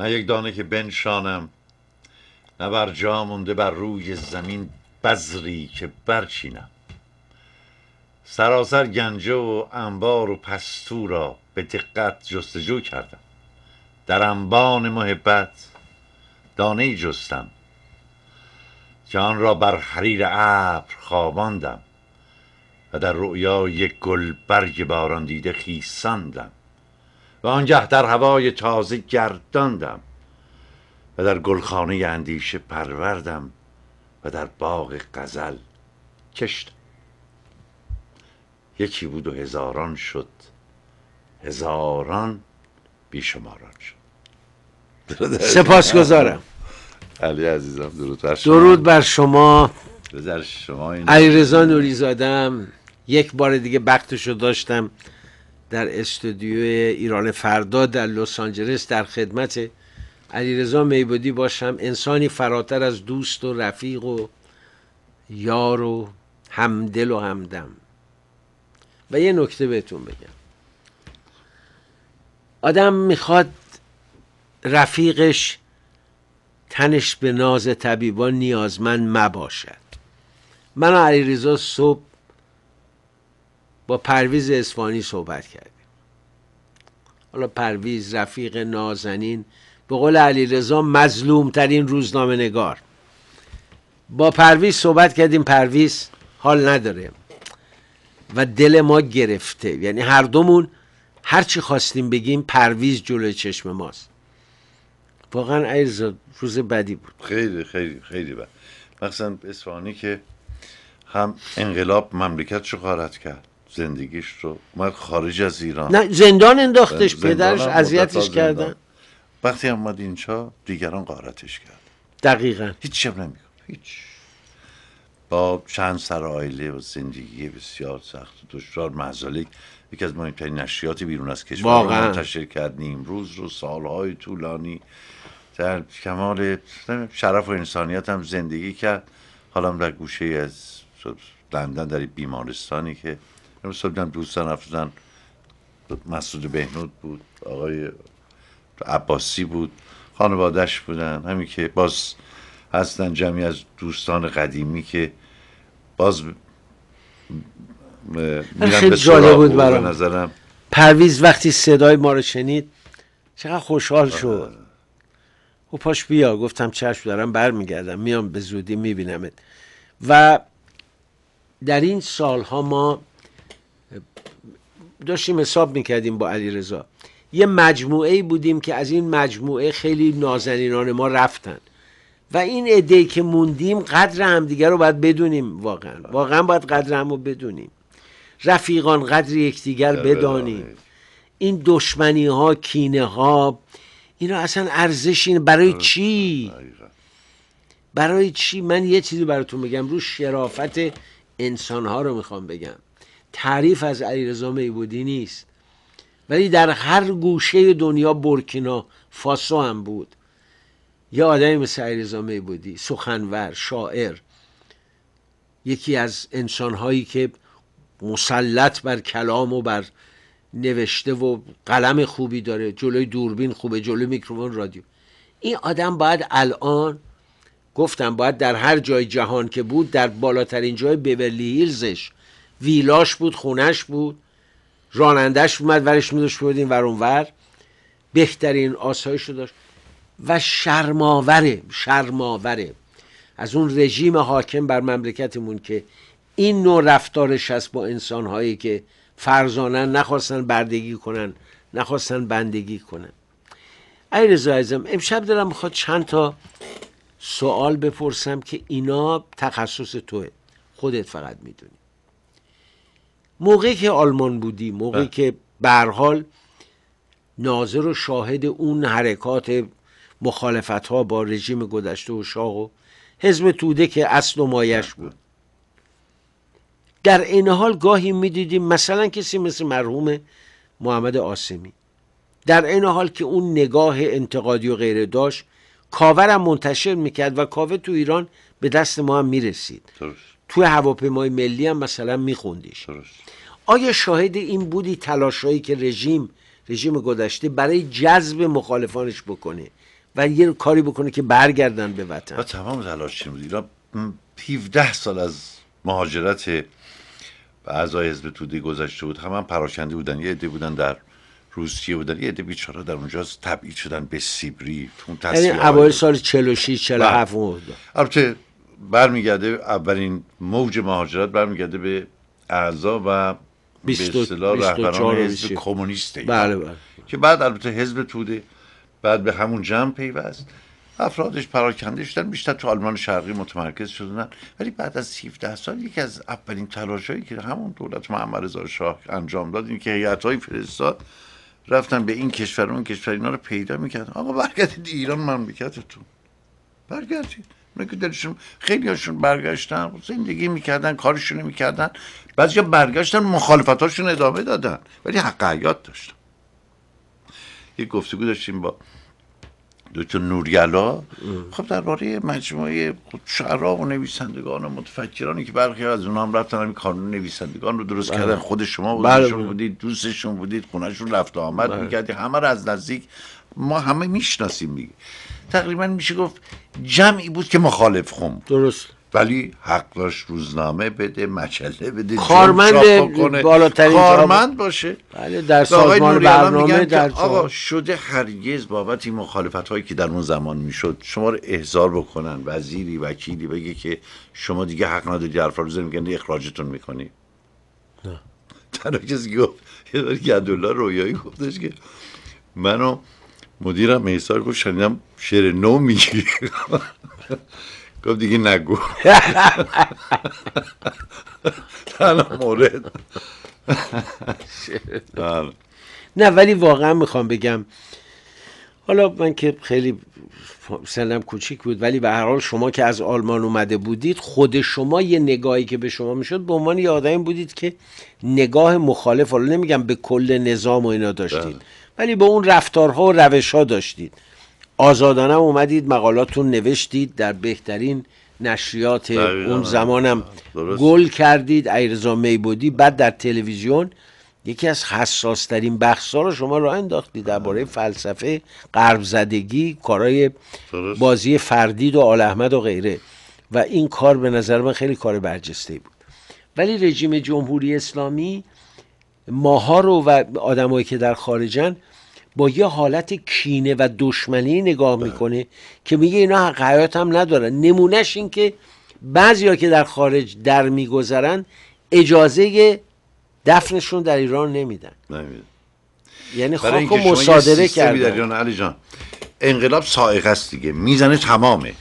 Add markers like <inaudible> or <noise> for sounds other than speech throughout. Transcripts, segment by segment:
نه یک دانه که بنشانم نه بر جا مونده بر روی زمین بذری که برچینم سراسر گنجه و انبار و پستو را به دقت جستجو کردم در انبان محبت دانه جستم که آن را بر حریر ابر خواباندم و در رؤیا گل برگ باران دیده خیساندم و آنگه در هوای تازه گرداندم و در گلخانه اندیشه پروردم و در باغ قزل کشت. یکی بود و هزاران شد هزاران بیشماران شد سپاسگزارم علی عزیزم درود بر شما درود بر شما علی رزا نوری یک بار دیگه بختشو داشتم در استودیو ایران فردا در لس آنجلس در خدمت علیرضا میبودی باشم انسانی فراتر از دوست و رفیق و یار و همدل و همدم و یه نکته بهتون بگم آدم میخواد رفیقش تنش به ناز طبیبان نیازمند مباشد من علیرضا صبح با پرویز اسفانی صحبت کردیم حالا پرویز رفیق نازنین به قول علی رضا مظلوم ترین روزنامه نگار با پرویز صحبت کردیم پرویز حال نداره و دل ما گرفته یعنی هر دومون هر چی خواستیم بگیم پرویز جلوی چشم ماست واقعا عیرز روز بدی بود خیلی خیلی خیلی بد مخصوصا اسفانی که هم انقلاب مملکت شو کرد زندگیش رو من خارج از ایران نه زندان انداختش پدرش اذیتش کردن وقتی اومد اینجا دیگران قارتش کرد دقیقا هیچ شب هیچ با چند سر آیله و زندگی بسیار سخت و دشوار مزالک یکی از مهمترین نشریات بیرون از کشور واقعا. منتشر کردیم روز رو سالهای طولانی در کمال شرف و انسانیت هم زندگی کرد حالا در گوشه از لندن در بیمارستانی که نمیستم دوستان دوستان رفتن مسعود بهنود بود آقای عباسی بود خانوادهش بودن همین که باز هستن جمعی از دوستان قدیمی که باز خیلی جالب بود برام نظرم پرویز وقتی صدای ما رو شنید چقدر خوشحال آره. شد او خب پاش بیا گفتم چشم دارم برمیگردم میام به زودی میبینمت و در این سالها ما داشتیم حساب میکردیم با علی رضا یه مجموعه ای بودیم که از این مجموعه خیلی نازنینان ما رفتن و این عده که موندیم قدر هم دیگر رو باید بدونیم واقعا بله. واقعا باید قدر هم رو بدونیم رفیقان قدر یکدیگر بله، بدانیم بله، این دشمنی ها کینه ها اینا اصلا ارزش برای آره، چی آره، برای چی من یه چیزی براتون بگم رو شرافت انسان ها رو میخوام بگم تعریف از علیرضا میبودی نیست ولی در هر گوشه دنیا برکینا فاسو هم بود یه آدمی مثل علیرضا میبودی سخنور شاعر یکی از انسانهایی که مسلط بر کلام و بر نوشته و قلم خوبی داره جلوی دوربین خوبه جلوی میکروفون رادیو این آدم باید الان گفتم باید در هر جای جهان که بود در بالاترین جای بیورلی هیلزش ویلاش بود خونش بود رانندش اومد ورش میداشت بودیم ور بهترین آسایش رو داشت و شرماوره شرماوره از اون رژیم حاکم بر مملکتمون که این نوع رفتارش هست با انسانهایی که فرزانن نخواستن بردگی کنن نخواستن بندگی کنن ای رضا امشب دارم میخواد چند تا سوال بپرسم که اینا تخصص توه خودت فقط میدونی موقعی که آلمان بودی موقعی بله. که برحال ناظر و شاهد اون حرکات مخالفت ها با رژیم گذشته و شاه و حزب توده که اصل و مایش بله. بود در این حال گاهی میدیدیم مثلا کسی مثل مرحوم محمد آسمی در این حال که اون نگاه انتقادی و غیره داشت کاورم منتشر میکرد و کاوه تو ایران به دست ما هم میرسید توی هواپیمای ملی هم مثلا میخوندیش آیا شاهد این بودی تلاشهایی که رژیم رژیم گذشته برای جذب مخالفانش بکنه و یه کاری بکنه که برگردن به وطن و تمام تلاش بود ایران 17 سال از مهاجرت اعضای حزب توده گذشته بود هم, هم پراکنده بودن یه عده بودن در روسیه بودن یه عده بیچاره در اونجا تبعید شدن به سیبری اون یعنی اوایل سال 46 47 بله. بود البته برمیگرده اولین موج مهاجرت برمیگرده به اعضا و به اصطلاح رهبران حزب کمونیست بله بله. که بعد البته حزب توده بعد به همون جمع پیوست افرادش پراکنده شدن بیشتر تو آلمان شرقی متمرکز شدن ولی بعد از 17 سال یکی از اولین هایی که همون دولت محمد رضا شاه انجام داد این که هیئت‌های فرستاد رفتن به این کشور اون کشور اینا رو پیدا میکردن آقا برگردید ایران مملکتتون برگردید که دلشون خیلی هاشون برگشتن خب زندگی میکردن کارشون میکردن بعضی برگشتن هاشون ادامه دادن ولی حق حیات داشتن یک گفتگو داشتیم با دکتر نورگلا خب درباره مجموعه شعرها و نویسندگان و متفکرانی که برخی از اونها هم رفتن همین کانون نویسندگان رو درست بله. کردن خود شما بله. بودید دوستشون بودید خونهشون رفت آمد بله. می‌کردید همه رو از نزدیک ما همه میشناسیم دیگه تقریبا میشه گفت جمعی بود که مخالف خون درست ولی حق داشت روزنامه بده مجله بده کارمند بالاترین کارمند باشه بله در سازمان برنامه در آقا شده هرگز بابت این مخالفت هایی که در اون زمان میشد شما رو احضار بکنن وزیری وکیلی بگه که شما دیگه حق نداری رو فروزه میگن اخراجتون میکنی نه تنها کسی گفت گدولا رویایی گفتش که منو مدیرم احضار گفت شنیدم شعر نو میگی گفت دیگه نگو تنها مورد بله. نه ولی واقعا میخوام بگم حالا من که خیلی سنم کوچیک بود ولی به هر حال شما که از آلمان اومده بودید خود شما یه نگاهی که به شما میشد به عنوان یه آدمی بودید که نگاه مخالف حالا نمیگم به کل نظام و اینا داشتید بله. ولی به اون رفتارها و روشها داشتید آزادانه اومدید مقالاتون نوشتید در بهترین نشریات اون زمانم گل کردید ایرزا میبودی بعد در تلویزیون یکی از حساس ترین رو شما رو انداختید درباره بله. فلسفه قرب زدگی کارهای بازی فردید و آل احمد و غیره و این کار به نظر من خیلی کار برجسته بود ولی رژیم جمهوری اسلامی ماها رو و آدمایی که در خارجن با یه حالت کینه و دشمنی نگاه بله. میکنه که میگه اینا حق حیات هم ندارن نمونهش این که بعضیا که در خارج در میگذرن اجازه دفنشون در ایران نمیدن یعنی خاک مصادره کردن علی جان انقلاب سائقه است دیگه میزنه تمامه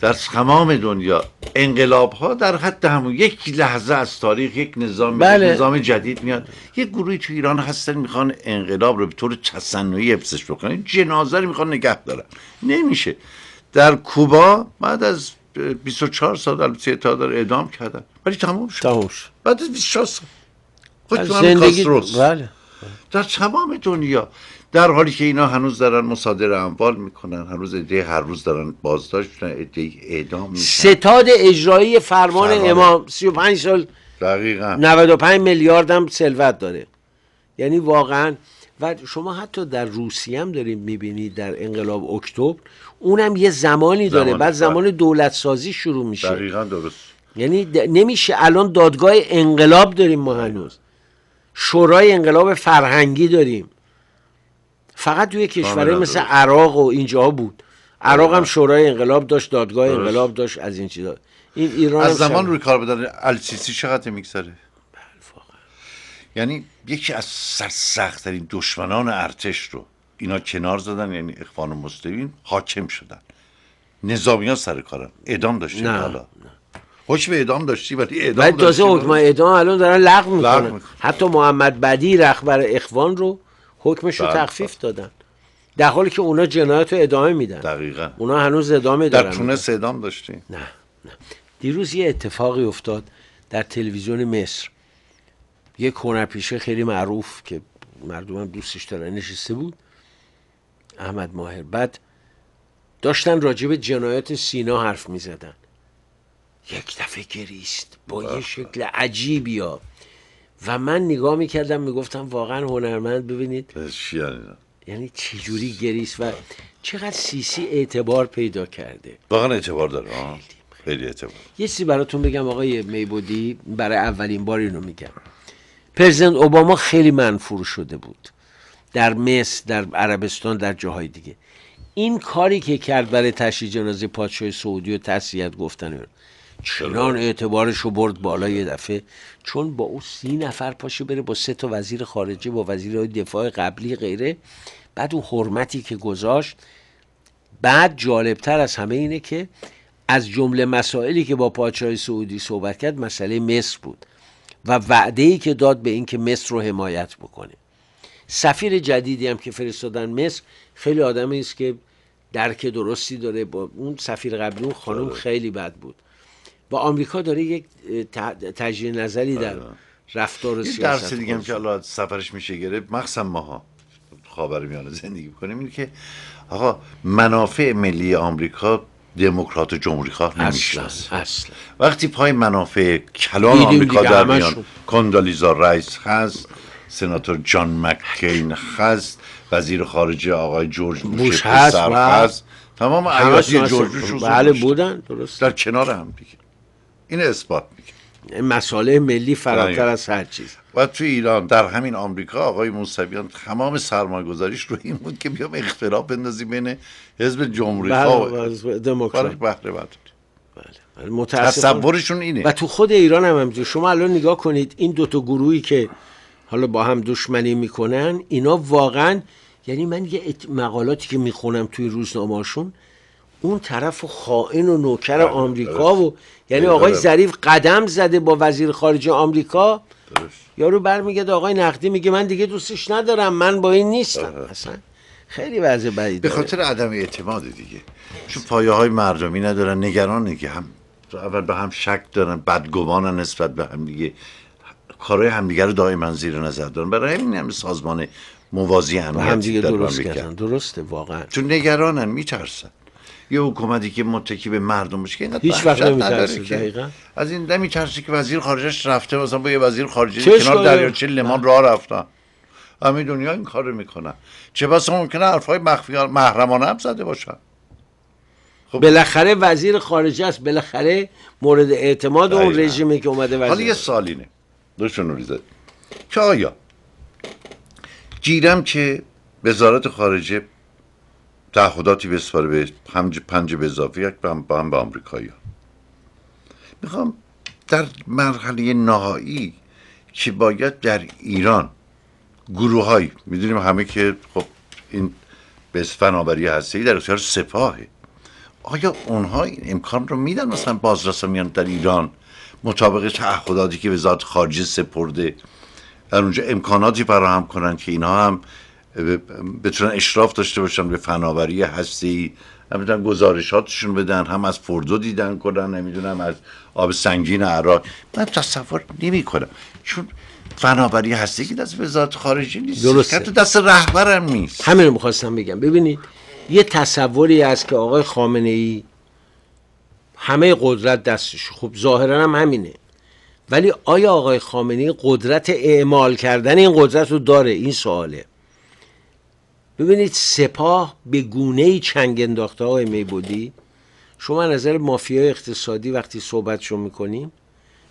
در تمام دنیا انقلاب ها در حد همون یک لحظه از تاریخ یک نظام بله. نظام جدید میاد یک گروهی تو ایران هستن میخوان انقلاب رو به طور تصنعی حفظش بکنن جنازه رو میخوان نگه دارن نمیشه در کوبا بعد از 24 سال البته در اعدام کردن ولی تمام شد تهوش. بعد از 26 سال زندگی... بله. در تمام دنیا در حالی که اینا هنوز دارن مصادره اموال میکنن هنوز ایده هر روز دارن بازداشت میکنن اعدام ستاد اجرایی فرمان, سی امام 35 سال دقیقا 95 میلیارد هم ثروت داره یعنی واقعا و شما حتی در روسیه هم داریم میبینید در انقلاب اکتبر اونم یه زمانی داره بعد زمان بله. دولت سازی شروع میشه دقیقا درست یعنی نمیشه الان دادگاه انقلاب داریم ما هنوز شورای انقلاب فرهنگی داریم فقط توی کشورهای مثل عراق و اینجا بود عراق هم شورای انقلاب داشت دادگاه درست. انقلاب داشت از این چیزا این ایران از زمان روی کار بدن السیسی چقدر میگذره بله، یعنی یکی از ترین دشمنان ارتش رو اینا کنار زدن یعنی اخوان مسلمین حاکم شدن نظامی ها سر کارن اعدام داشتی حالا به اعدام داشتی ولی اعدام اعدام الان دارن لغو میکنن. حتی محمد بدی رهبر اخوان رو حکمش رو بله، تخفیف بله. دادن در حالی که اونا جنایت رو ادامه میدن دقیقا اونا هنوز ادامه دارن در تونس ادام داشتی؟ نه نه دیروز یه اتفاقی افتاد در تلویزیون مصر یه کنرپیشه خیلی معروف که مردمم دوستش دارن نشسته بود احمد ماهر بعد داشتن راجب جنایت سینا حرف می یک دفعه گریست با یه شکل عجیبی ها و من نگاه میکردم میگفتم واقعا هنرمند ببینید یعنی؟, یعنی چجوری گریس و چقدر سیسی اعتبار پیدا کرده واقعا اعتبار داره خیلی اعتبار یه چیزی براتون بگم آقای میبودی برای اولین بار اینو میگم پرزیدنت اوباما خیلی منفور شده بود در مصر در عربستان در جاهای دیگه این کاری که کرد برای تشییع جنازه پادشاه سعودی و تسلیت گفتن چنان اعتبارش رو برد بالا یه دفعه چون با او سی نفر پاشو بره با سه تا وزیر خارجه با وزیر دفاع قبلی غیره بعد اون حرمتی که گذاشت بعد جالبتر از همه اینه که از جمله مسائلی که با پادشاه سعودی صحبت کرد مسئله مصر بود و وعده ای که داد به اینکه مصر رو حمایت بکنه سفیر جدیدی هم که فرستادن مصر خیلی آدمی است که درک درستی داره با اون سفیر قبلی اون خانم آره. خیلی بد بود با آمریکا داره یک تجری نظری در آره. رفتار و سیاست درس دیگه هم که الان سفرش میشه گره مخصم ماها خبر میانه زندگی کنیم اینه که آقا منافع ملی آمریکا دموکرات و جمهوری خواه اصلا. وقتی پای منافع کلان آمریکا در میان کندالیزا رئیس هست سناتور جان مککین هست وزیر خارجه آقای جورج بوش هست تمام ایاتی جورج بله بودن درست در کنار هم دیگه این اثبات میکنه مساله ملی فراتر از هر چیز و توی ایران در همین آمریکا آقای موسویان تمام گذاریش رو این بود که بیام اختلاف بندازی بین حزب جمهوری بله، خواه و دموکرات بله بله, بله،, بله. تصورشون اینه و تو خود ایران هم همچین شما الان نگاه کنید این دوتا گروهی که حالا با هم دشمنی میکنن اینا واقعا یعنی من یه مقالاتی که میخونم توی روزنامه‌شون اون طرف خائن و نوکر آمریکا و یعنی آقای ظریف قدم زده با وزیر خارجه آمریکا یارو برمیگرده آقای نقدی میگه من دیگه دوستش ندارم من با این نیستم خیلی وضع بدی به خاطر عدم اعتماد دیگه چون پایه های مردمی ندارن نگران که هم اول به هم شک دارن بدگمانن نسبت به هم دیگه کارهای همدیگه رو دائما زیر نظر دارن برای همین هم سازمان موازی امنیتی هم درست کردن درسته واقعا چون نگرانن میترسن یه حکومتی که متکی به مردم باشه که هیچ وقت نمیترسه از این دمی که وزیر خارجهش رفته مثلا با یه وزیر خارجه کنار دریاچه لمان راه رفتن همه دنیا این رو میکنن چه باسه ممکنه حرفای مخفی محرمانه هم زده باشن خب بالاخره وزیر خارجه است بالاخره مورد اعتماد اون رژیمی که اومده وزیر حالا یه سالینه دوشون ریزد که آیا گیرم که وزارت خارجه تعهداتی بسپاره به هم پنج به اضافه یک هم به, هم به آمریکایی میخوام در مرحله نهایی که باید در ایران گروههایی میدونیم همه که خب این به فناوری هستی در اختیار سپاهه آیا اونها این امکان رو میدن مثلا میان در ایران مطابق تعهداتی که وزارت خارجه سپرده در اونجا امکاناتی فراهم کنند که اینها هم بتونن اشراف داشته باشن به فناوری هستی نمیدونم گزارشاتشون بدن هم از فردو دیدن کنن نمیدونم از آب سنگین عراق من تصور نمی کنم چون فناوری هستی که دست وزارت خارجی نیست درسته تو دست رهبرم نیست همین رو میخواستم بگم ببینید یه تصوری است که آقای خامنه ای همه قدرت دستش خب ظاهرا هم همینه ولی آیا آقای خامنه ای قدرت اعمال کردن این قدرت رو داره این سواله ببینید سپاه به گونه چنگ انداخته های میبودی شما نظر مافیا اقتصادی وقتی صحبت صحبتشو میکنیم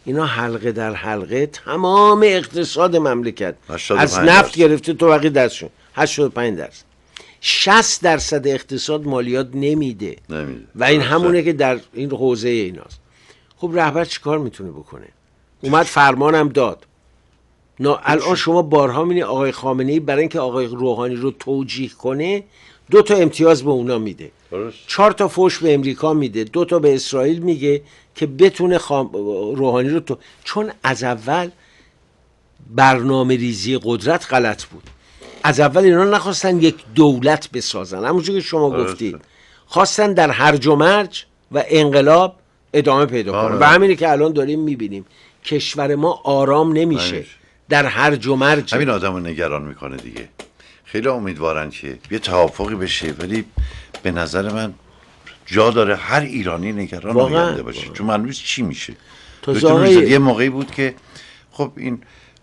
اینا حلقه در حلقه تمام اقتصاد مملکت از نفت گرفته تو وقتی دستشون 85 درصد 60 درصد اقتصاد مالیات نمیده و این همونه که در این حوزه ایناست خب رهبر چیکار میتونه بکنه اومد فرمانم داد الان شما بارها میبینید آقای خامنه ای برای اینکه آقای روحانی رو توجیه کنه دو تا امتیاز به اونا میده چهار تا فوش به امریکا میده دو تا به اسرائیل میگه که بتونه روحانی رو تو... چون از اول برنامه ریزی قدرت غلط بود از اول اینا نخواستن یک دولت بسازن همونجور که شما گفتید خواستن در هر و مرج و انقلاب ادامه پیدا آره. کنن و همینه که الان داریم میبینیم کشور ما آرام نمیشه در هر و همین آدم نگران میکنه دیگه خیلی امیدوارن که یه توافقی بشه ولی به نظر من جا داره هر ایرانی نگران آینده باشه چون منویز چی میشه یه موقعی بود که خب این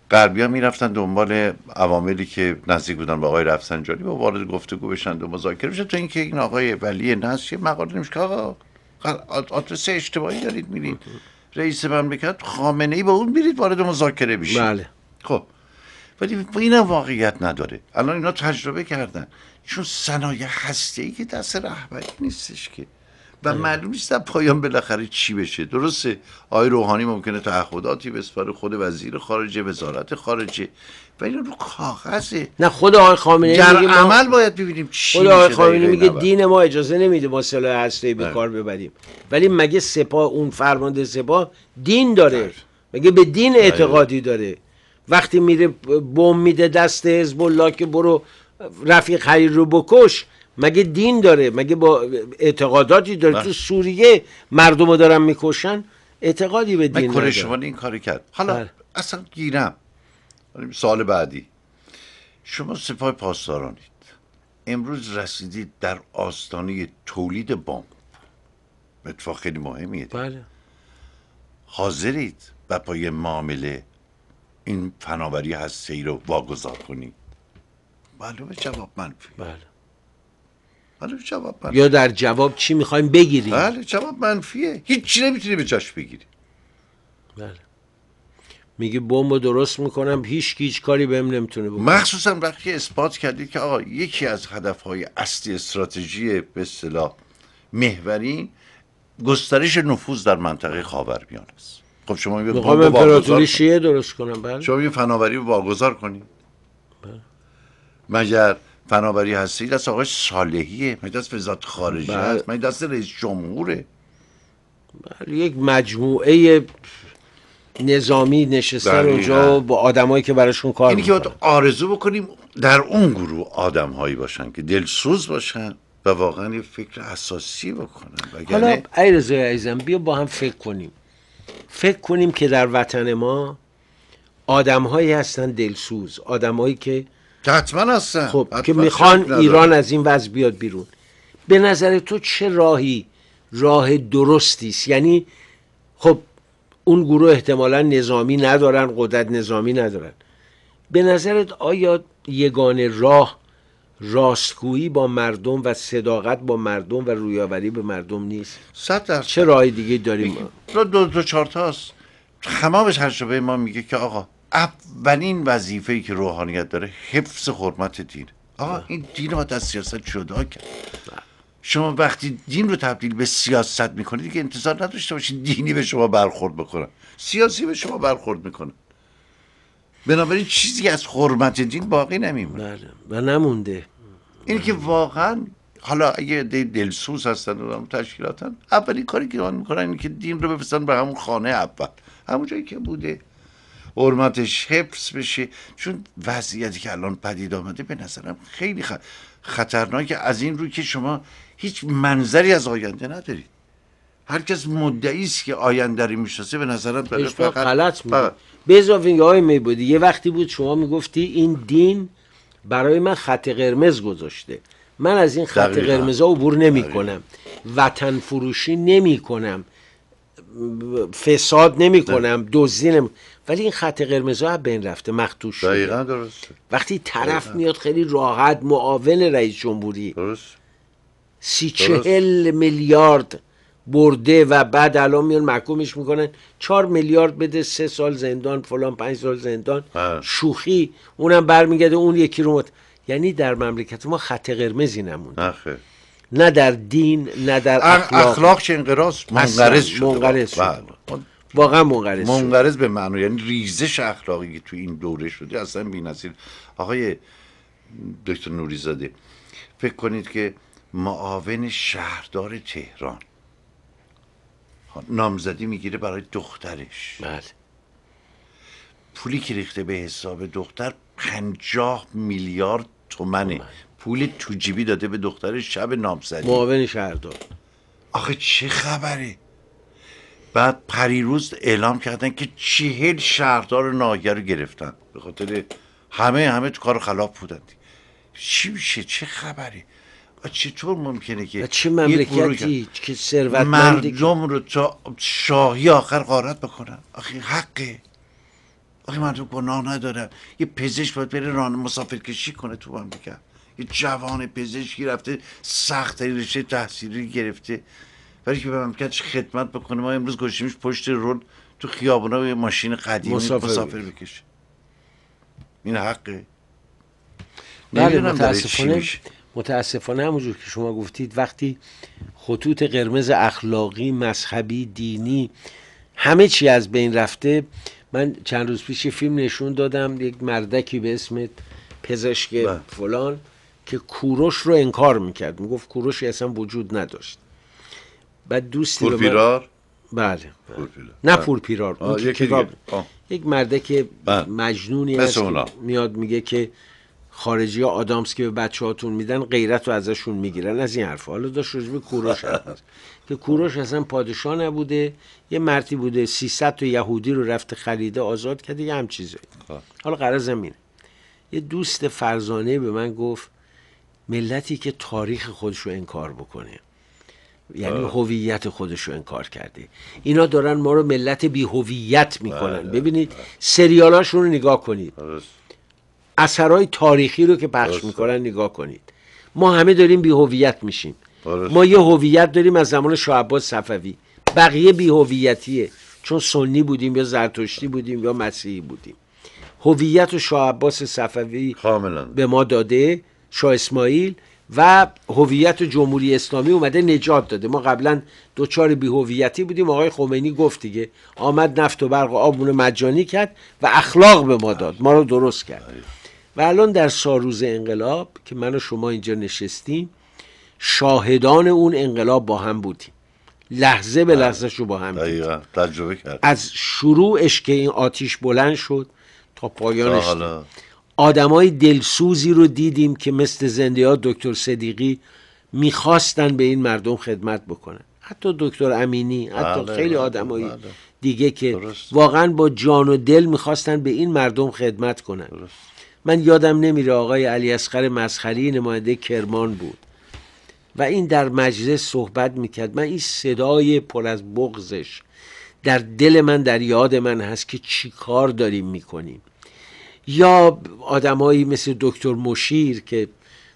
قربی ها میرفتن دنبال عواملی که نزدیک بودن با آقای رفسنجانی با وارد گفتگو بشن و مذاکره بشن تا اینکه این آقای ولی نصر یه مقاله نمیش که آقا آدرس اشتباهی دارید میرید رئیس مملکت خامنه ای با اون میرید وارد مذاکره بشید بله خب ولی اینا واقعیت نداره الان اینا تجربه کردن چون صنایع هسته ای که دست رهبری نیستش که و بله. معلوم نیست در پایان بالاخره چی بشه درسته آقای روحانی ممکنه تعهداتی بسپاره خود وزیر خارجه وزارت خارجه ولی رو کاغذه نه خود آقای خامنه در میگه عمل باید ببینیم چی خود آقای میگه بله. دین ما اجازه نمیده ما سلاح هسته‌ای به بله. کار ببریم ولی مگه سپاه اون فرمانده سپاه دین داره مگه به دین اعتقادی داره وقتی میره بم میده دست حزب الله که برو رفیق خیر رو بکش مگه دین داره مگه با اعتقاداتی داره تو بله. سوریه مردم رو دارن میکشن اعتقادی به دین من شما این کاری کرد حالا بله. اصلا گیرم سال بعدی شما سپاه پاسدارانید امروز رسیدید در آستانه تولید بمب اتفاق خیلی مهمیه بله حاضرید بپای پای معامله این فناوری ای رو واگذار کنی معلومه جواب منفی بله معلومه جواب یا در جواب چی میخوایم بگیریم بله جواب منفیه هیچی نمیتونی به جاش بگیری بله میگه بمب درست میکنم هیچ هیچ کاری بهم نمیتونه بکنه مخصوصا وقتی اثبات کردی که آقا یکی از هدفهای اصلی استراتژی به اصطلاح محورین گسترش نفوذ در منطقه خاورمیانه است خب شما امپراتوری شیعه درست کنم بله شما یه فناوری رو واگذار کنیم بله مگر فناوری هستی دست آقای صالحیه مگر دست وزارت خارجه بله. هست مگر دست رئیس جمهوره بله یک مجموعه نظامی نشستن اونجا با آدمایی که براشون کار اینی که آرزو بکنیم در اون گروه آدم هایی باشن که دلسوز باشن و واقعا یه فکر اساسی بکنن حالا ایرزای عزیزم بیا با هم فکر کنیم فکر کنیم که در وطن ما آدمهایی هستن دلسوز آدمهایی که حتما هستن خب که میخوان ایران از این وضع بیاد بیرون به نظر تو چه راهی راه درستی است یعنی خب اون گروه احتمالا نظامی ندارن قدرت نظامی ندارن به نظرت آیا یگان راه راستگویی با مردم و صداقت با مردم و رویاوری به مردم نیست صد در چه راه دیگه داریم دو دو, دو چهار تاست هر ما میگه که آقا اولین وظیفه ای که روحانیت داره حفظ حرمت دین آقا بله. این دین ها از سیاست جدا کرد شما وقتی دین رو تبدیل به سیاست میکنید که انتظار نداشته باشید دینی به شما برخورد بکنه سیاسی به شما برخورد میکنه بنابراین چیزی از حرمت دین باقی نمیمونه بله و نمونده این که واقعا حالا اگه دلسوز هستن و تشکیلاتن اولین کاری که آن میکنن اینه که دین رو بفرستن به همون خانه اول همون جایی که بوده حرمتش حفظ بشه چون وضعیتی که الان پدید آمده به نظرم خیلی خطرناکه از این روی که شما هیچ منظری از آینده ندارید هر کس مدعی است که آینده رو به نظرم داره فقط غلط میگه به اینکه آقای میبودی یه وقتی بود شما میگفتی این دین برای من خط قرمز گذاشته من از این خط قرمز عبور نمی کنم وطن فروشی نمی کنم فساد نمی کنم نمی ولی این خط قرمز ها بین رفته مختوش شده وقتی طرف میاد خیلی راحت معاون رئیس جمهوری درست سی چهل میلیارد برده و بعد الان میان محکومش میکنن چهار میلیارد بده سه سال زندان فلان پنج سال زندان شوخی اونم برمیگرده اون یکی رو یعنی در مملکت ما خط قرمزی نمونده نه در دین نه در اخلاق اخلاق چه انقراض منقرض شده بله. به معنی یعنی ریزش اخلاقی که تو این دوره شده اصلا نصیر آقای دکتر نوریزاده فکر کنید که معاون شهردار تهران نامزدی میگیره برای دخترش بله پولی که ریخته به حساب دختر پنجاه میلیارد تومنه پول تو جیبی داده به دخترش شب نامزدی معاون شهردار آخه چه خبره بعد پریروز اعلام کردن که چهل شهردار ناحیه رو گرفتن به خاطر همه همه تو کار خلاف بودن چی میشه چه خبره چطور ممکنه که چه مملکتی که مردم رو تا شاهی آخر غارت بکنن آخه حقه آخه مردم گناه ندارن یه پزشک باید بره ران مسافر کشی کنه تو بکن یه جوان پزشکی رفته سخت رشته تحصیلی گرفته برای که به مملکتش خدمت بکنه ما امروز گوشیمش پشت رول تو خیابونا به ماشین قدیمی مسافر, مسافر بکشه این حقه بله متاسفانه متاسفانه همونجور که شما گفتید وقتی خطوط قرمز اخلاقی مذهبی دینی همه چی از بین رفته من چند روز پیش فیلم نشون دادم یک مردکی به اسم پزشک بله. فلان که کوروش رو انکار میکرد میگفت کوروش اصلا وجود نداشت بعد دوستی پورپیرار بله, بله. پور نه بله. یک مردک بله. مجنونی میاد میگه که خارجی ها آدامس که به بچه هاتون میدن غیرت رو ازشون میگیرن از این حرف حالا داشت رجوع کوروش که کوروش اصلا پادشاه نبوده یه مرتی بوده 300 تا یهودی رو رفته خریده آزاد کرده یه همچیزه. خب. حالا قرار زمینه یه دوست فرزانه به من گفت ملتی که تاریخ خودش رو انکار بکنه یعنی هویت خودش رو انکار کرده اینا دارن ما رو ملت بی هویت میکنن بله، ببینید بله. سریالاشون رو نگاه کنید اثرهای تاریخی رو که پخش میکنن نگاه کنید ما همه داریم بی هویت میشیم ما یه هویت داریم از زمان شاه عباس صفوی بقیه بی هویتیه چون سنی بودیم یا زرتشتی بودیم یا مسیحی بودیم هویت و شاه عباس صفوی به ما داده شاه اسماعیل و هویت جمهوری اسلامی اومده نجات داده ما قبلا دوچار بیهویتی بودیم آقای خمینی گفت دیگه آمد نفت و برق و آبونه مجانی کرد و اخلاق به ما داد ما رو درست کرد آره. و الان در ساروز انقلاب که من و شما اینجا نشستیم شاهدان اون انقلاب با هم بودیم لحظه به بله. لحظه شو با هم تجربه کرد از شروعش که این آتیش بلند شد تا پایانش آدمای دلسوزی رو دیدیم که مثل زنده ها دکتر صدیقی میخواستن به این مردم خدمت بکنن حتی دکتر امینی حتی بله، خیلی بله، آدمایی دیگه که واقعا با جان و دل میخواستن به این مردم خدمت کنن من یادم نمیره آقای علی اسقر مسخری نماینده کرمان بود و این در مجلس صحبت میکرد من این صدای پر از بغزش در دل من در یاد من هست که چی کار داریم میکنیم یا آدمایی مثل دکتر مشیر که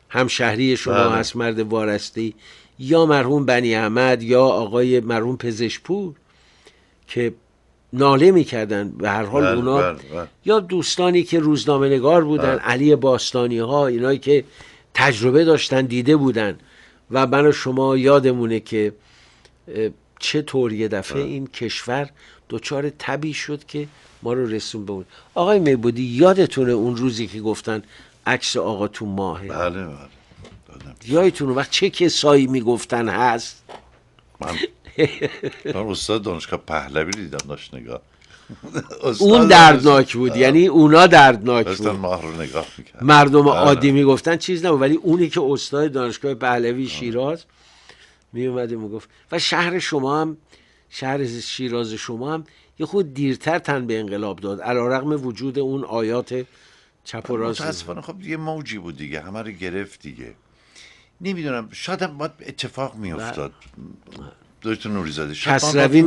همشهری شما بله. هست مرد وارستی یا مرحوم بنی احمد یا آقای مرحوم پزشپور که ناله میکردن به هر حال بله، اونا بله، بله. یا دوستانی که روزنامه نگار بودن علی باستانی ها اینایی که تجربه داشتن دیده بودن و من شما یادمونه که چطور یه دفعه این کشور دچار تبی شد که ما رو رسون بود. آقای میبودی یادتونه اون روزی که گفتن عکس آقا تو ماهه بله بله یادتونه وقت چه کسایی میگفتن هست من <laughs> من استاد دانشگاه پهلوی دیدم داشت نگاه <laughs> اون دردناک بود یعنی اونا دردناک بود مردم آره. عادی میگفتن چیز نبود ولی اونی که استاد دانشگاه پهلوی شیراز میومده گفت و شهر شما هم شهر شیراز شما هم یه خود دیرتر تن به انقلاب داد رقم وجود اون آیات چپ و راست خب یه موجی بود دیگه همه رو گرفت دیگه نمیدونم شاید هم اتفاق میافتاد دکتر نوریزاده کسروی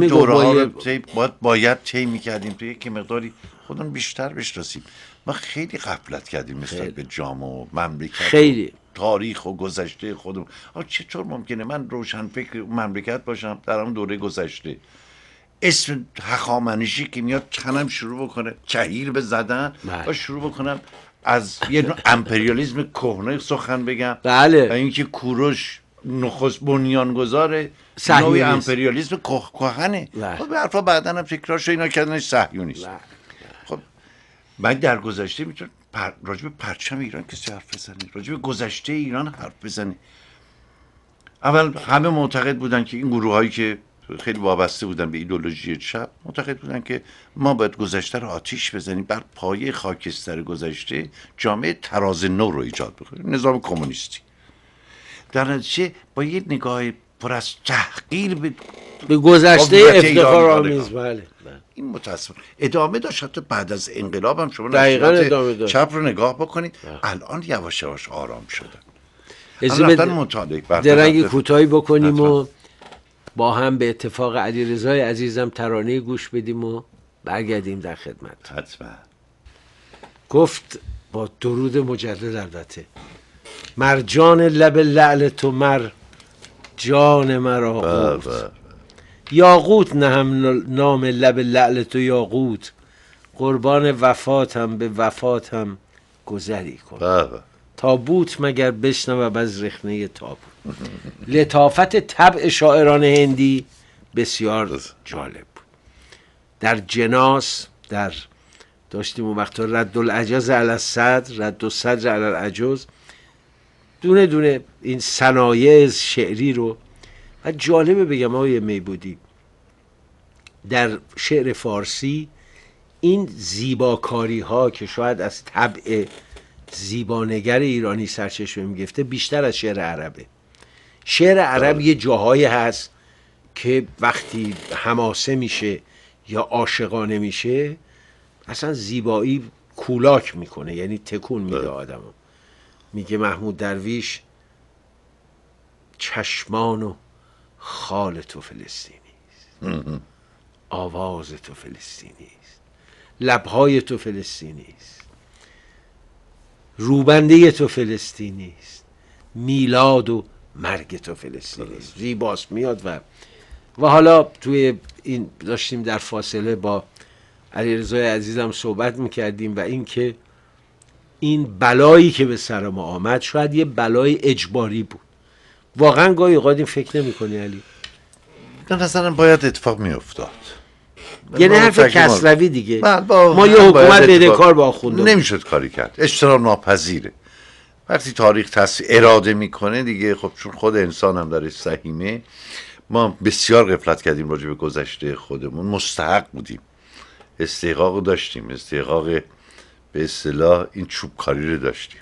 باید باید طی میکردیم توی یک مقداری خودمون بیشتر بشناسیم ما خیلی غفلت کردیم مثل به جام و مملکت خیلی تاریخ و گذشته خودم چطور ممکنه من روشن فکر مملکت باشم در اون دوره گذشته اسم هخامنشی که میاد تنم شروع بکنه چهیر به زدن و بله. شروع بکنم از یه امپریالیزم کهنه سخن بگم بله اینکه کوروش نخست بنیانگذار نوعی امپریالیسم کهنه خب حرفا بعدا هم فکراش اینا کردنش نیست. خب من در گذشته میتونم پر... پرچم ایران کسی حرف بزنه راجبه گذشته ایران حرف بزنه اول همه معتقد بودن که این گروه هایی که خیلی وابسته بودن به ایدولوژی چپ معتقد بودن که ما باید گذشته رو آتیش بزنیم بر پایه خاکستر گذشته جامعه تراز نو رو ایجاد بکنیم نظام کمونیستی در نتیجه با یه نگاه پر از تحقیر به, به گذشته افتخار آمیز بله این متاسفانه ادامه داشت حتی بعد از انقلاب هم شما دقیقا ادامه داشت چپ رو نگاه بکنید بله. الان یواش یواش آرام شدن از درنگ کوتاهی بکنیم و با هم به اتفاق رضای عزیزم ترانه گوش بدیم و برگردیم در خدمت حتما گفت با درود مجدد دردته مرجان لب لعل تو مر جان مرا قوت بله، بله. یاقوت هم نام لب لعل تو یاقوت قربان وفاتم به وفاتم گذری کن بله، تابوت مگر بشنوم از رخنه تابوت لطافت طبع شاعران هندی بسیار جالب بود در جناس در داشتیم اون وقتا رد العجز علی الصدر رد الصدر علی العجز دونه دونه این صنایع شعری رو و جالبه بگم آقای میبودی در شعر فارسی این زیباکاری ها که شاید از طبع زیبانگر ایرانی سرچشمه میگفته بیشتر از شعر عربه شعر عرب آره. یه جاهایی هست که وقتی هماسه میشه یا عاشقانه میشه اصلا زیبایی کولاک میکنه یعنی تکون میده بله. آدمو میگه محمود درویش چشمان و خال تو فلسطینی است آواز تو فلسطینی است لبهای تو فلسطینی است روبنده تو فلسطینی است میلاد و مرگ تو فلسطینی است زیباس میاد و و حالا توی این داشتیم در فاصله با علیرضا عزیزم صحبت میکردیم و اینکه این بلایی که به سر ما آمد شاید یه بلای اجباری بود واقعا گاهی اوقات این فکر نمی کنی علی به باید اتفاق می افتاد یعنی حرف کسروی دیگه بله، ما یه حکومت بده کار با نمی نمیشد کاری کرد اجتناب ناپذیره وقتی تاریخ تص... اراده میکنه دیگه خب چون خود انسان هم داره سهیمه ما بسیار غفلت کردیم راجع به گذشته خودمون مستحق بودیم استحقاق داشتیم استحقاق به اصطلاح این کاری رو داشتیم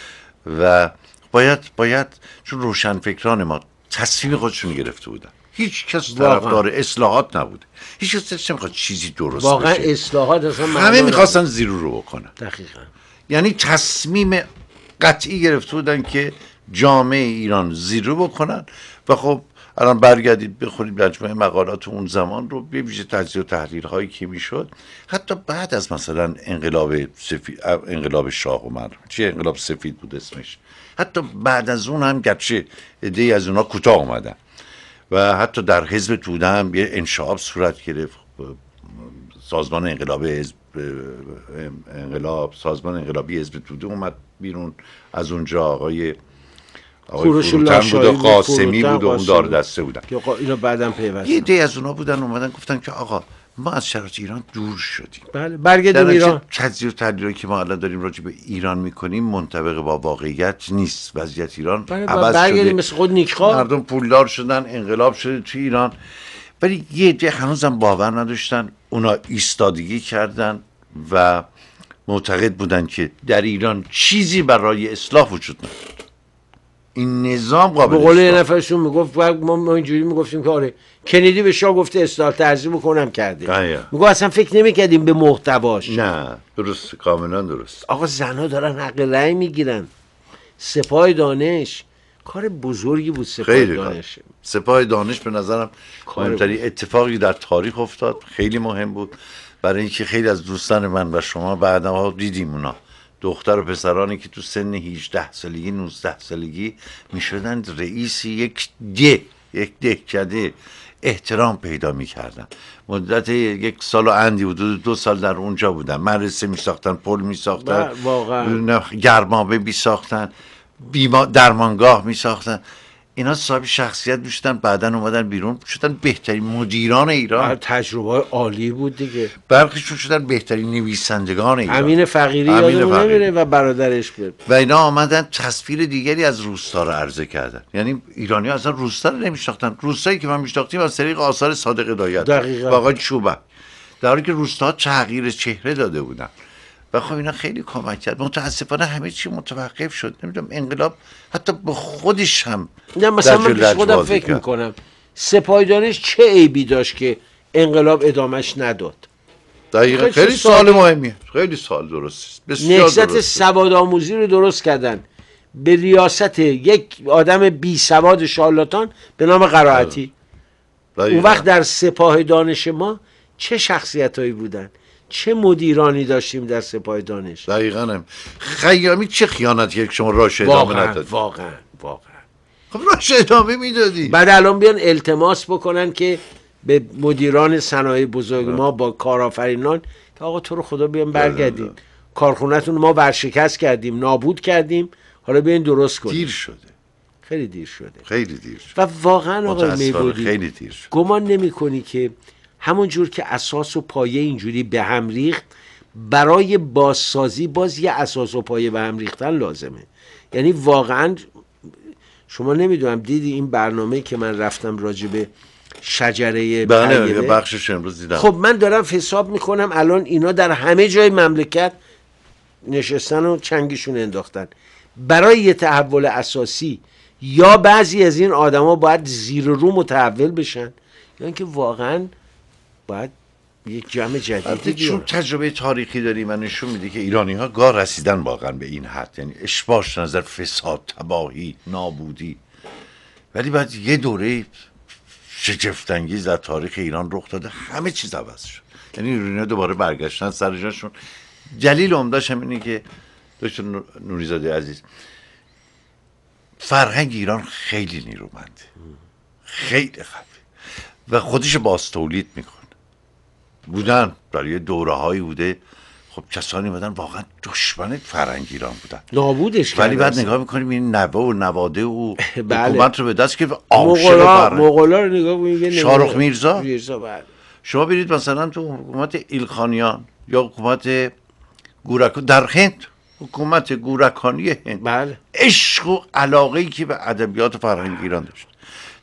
<laughs> و باید باید چون روشنفکران ما تصمیم خودشون گرفته بودن هیچ کس طرفدار اصلاحات نبوده هیچ کس نمیخواد چیزی درست واقعا اصلاحات همه میخواستن زیرو رو بکنن دقیقا یعنی تصمیم قطعی گرفته بودن که جامعه ایران زیرو بکنن و خب الان برگردید بخونید مجموعه مقالات اون زمان رو به ویژه تجزیه و تحلیل هایی که میشد حتی بعد از مثلا انقلاب سفید انقلاب شاه و چی چه انقلاب سفید بود اسمش حتی بعد از اون هم گرچه ایده از اونها کوتاه اومدن و حتی در حزب توده هم یه انشعاب صورت گرفت سازمان انقلاب حزب انقلاب سازمان انقلابی حزب توده اومد بیرون از اونجا آقای فروتن بود قاسمی بود و اون دار دسته بودن که یه دی از اونا بودن اومدن گفتن که آقا ما از شرایط ایران دور شدیم بله برگردیم ایران تجزیه و تدریجی که ما الان داریم راجع به ایران میکنیم منطبق با واقعیت نیست وضعیت ایران بله عوض شده مثل خود نیکخواه. مردم پولدار شدن انقلاب شده تو ایران ولی یه دی هنوزم باور نداشتن اونا ایستادگی کردن و معتقد بودن که در ایران چیزی برای اصلاح وجود نداره این نظام قابل به قول یه نفرشون میگفت ما, ما اینجوری میگفتیم که آره کندی به شاه گفته اصلاح طرزی بکنم کرده بله. میگو اصلا فکر نمیکردیم به محتواش نه درست کاملا درست آقا زنها دارن حق رأی میگیرن سپاه دانش کار بزرگی بود سپاه خیلی دانش کار. دانش به نظرم مهمترین اتفاقی در تاریخ افتاد خیلی مهم بود برای اینکه خیلی از دوستان من و شما بعدها دیدیم اونا دختر و پسرانی که تو سن 18 سالگی 19 سالگی میشدن رئیس یک ده یک دهکده احترام پیدا میکردن مدت یک سال و اندی بود دو, سال در اونجا بودن. مدرسه میساختن پل میساختن بله، گرمابه میساختن بیما درمانگاه میساختن اینا صاحب شخصیت میشدن بعدا اومدن بیرون شدن بهترین مدیران ایران آره، تجربه عالی بود دیگه برخیشون شدن بهترین نویسندگان ایران امین فقیری یادمون نمیره و برادرش بود و اینا آمدن تصویر دیگری از روستا رو عرضه کردن یعنی ایرانی ها اصلا روستا رو نمیشناختن روستایی که من میشناختیم از طریق آثار صادق هدایت و آقای چوبه در حالی که روستا تغییر چهره داده بودن و خب اینا خیلی کمک کرد متاسفانه همه چی متوقف شد نمیدونم انقلاب حتی به خودش هم نه مثلا من پیش خودم فکر میکنم دانش چه عیبی داشت که انقلاب ادامش نداد دقیقه خیلی سال مهمیه خیلی سال درست بسیار نهزت سواد آموزی رو درست کردن به ریاست یک آدم بی سواد شالاتان به نام قرائتی آره. اون وقت در سپاه دانش ما چه شخصیت هایی بودن چه مدیرانی داشتیم در سپاه دانش دقیقا خیامی چه خیانت که شما راش ادامه نداد واقعا واقعا خب راش ادامه میدادی بعد الان بیان التماس بکنن که به مدیران صنایع بزرگ ما با کارآفرینان که آقا تو رو خدا بیان برگردیم کارخونتون ما ورشکست کردیم نابود کردیم حالا بیاین درست کنیم دیر شده خیلی دیر شده خیلی دیر شده و واقعا آقای میبودی خیلی دیر شده. گمان نمی کنی که همون جور که اساس و پایه اینجوری به هم ریخت برای بازسازی باز یه اساس و پایه به هم ریختن لازمه یعنی واقعا شما نمیدونم دیدی این برنامه که من رفتم راجبه شجره بله بخشش امروز دیدم خب من دارم حساب میکنم الان اینا در همه جای مملکت نشستن و چنگشون انداختن برای یه تحول اساسی یا بعضی از این آدما باید زیر رو متحول بشن یا یعنی اینکه واقعا باید یک جمع جدید چون تجربه تاریخی داری من نشون میده که ایرانی ها گاه رسیدن واقعا به این حد یعنی اشباش نظر فساد تباهی نابودی ولی بعد یه دوره شگفتانگیز در تاریخ ایران رخ داده همه چیز عوض شد یعنی ایرانی دوباره برگشتن سر جاشون دلیل عمدهش هم اینه که دکتر نوریزاده عزیز فرهنگ ایران خیلی نیرومنده خیلی خفه و خودش باز تولید میکنه بودن در یه دوره هایی بوده خب کسانی بودن واقعا دشمن فرنگ ایران بودن نابودش ولی بعد نگاه میکنیم این نوه و نواده و <laughs> بله. حکومت رو به دست که آمشه مغلا رو شارخ میرزا, بله. شما برید مثلا تو حکومت ایلخانیان یا حکومت گورکان در هند حکومت گورکانی هند بله. عشق و علاقه ای که به ادبیات فرهنگ ایران داشت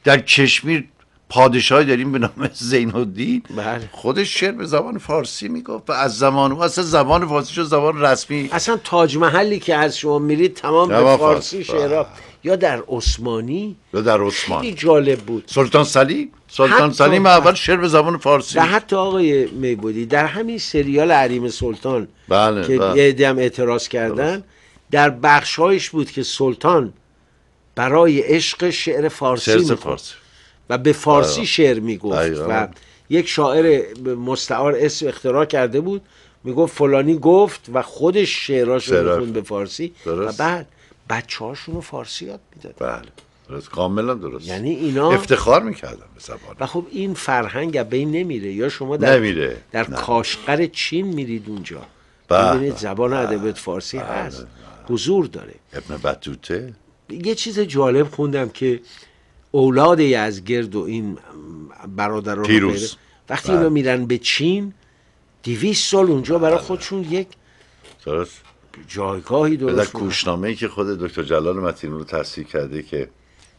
در کشمیر پادشاهی داریم به نام زین الدین بله. خودش شعر به زبان فارسی میگفت و از زمان او اصلا زبان فارسی شد زبان رسمی اصلا تاج محلی که از شما میرید تمام به فارسی شعر بله. یا در عثمانی یا در عثمان خیلی جالب بود سلطان سلیم سلطان سلیم اول شعر به زبان فارسی و حتی آقای میبودی در همین سریال عریم سلطان بله، که بله. هم اعتراض کردن در بخشهایش بود که سلطان برای عشق شعر فارسی شعر فارسی و به فارسی آره. شعر میگفت و یک شاعر مستعار اسم اختراع کرده بود میگفت فلانی گفت و خودش شعراش رو به فارسی و بعد بچه هاشون رو فارسی یاد میداد بله درست کاملا درست یعنی اینا افتخار میکردن به زبان و خب این فرهنگ بین نمیره یا شما در نمیره. در کاشقر چین میرید اونجا ببینید بله. زبان بله. ادبیات فارسی بله. هست حضور داره ابن بطوته یه چیز جالب خوندم که اولاد گرد و این برادران میره وقتی اینا بله. میرن به چین دیویس سال اونجا بله، برای بله. خودشون یک درست جایگاهی درست کوشنامه ای که خود دکتر جلال متین رو تصدیق کرده که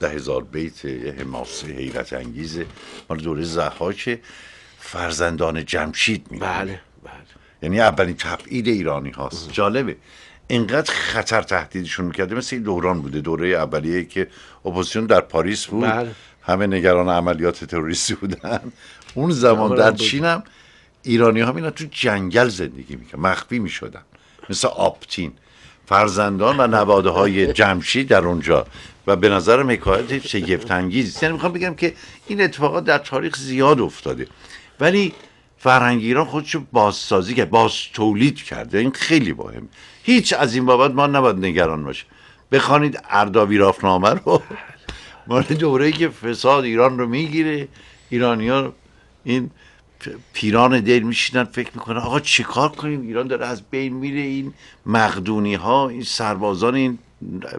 ده هزار بیت یه حماسه حیرت انگیزه مال دوره زحاک فرزندان جمشید می بله بله یعنی اولین تبعید ایرانی هاست جالبه اینقدر خطر تهدیدشون میکرده مثل این دوران بوده دوره اولیه که اپوزیسیون در پاریس بود بله. همه نگران عملیات تروریستی بودن اون زمان در چین هم ایرانی ها اینا تو جنگل زندگی میکردن مخفی میشدن مثل آپتین فرزندان و نواده های <laughs> جمشی در اونجا و به نظر حکایت شگفت یعنی میخوام بگم که این اتفاقات در تاریخ زیاد افتاده ولی فرهنگ ایران خودش بازسازی کرد باز تولید کرده این خیلی مهم هیچ از این بابت ما نباید نگران باشیم بخوانید اردابی رافنامه رو مال دوره ای که فساد ایران رو میگیره ها این پیران دل میشینن فکر میکنن آقا چیکار کنیم ایران داره از بین میره این مقدونی ها این سربازان این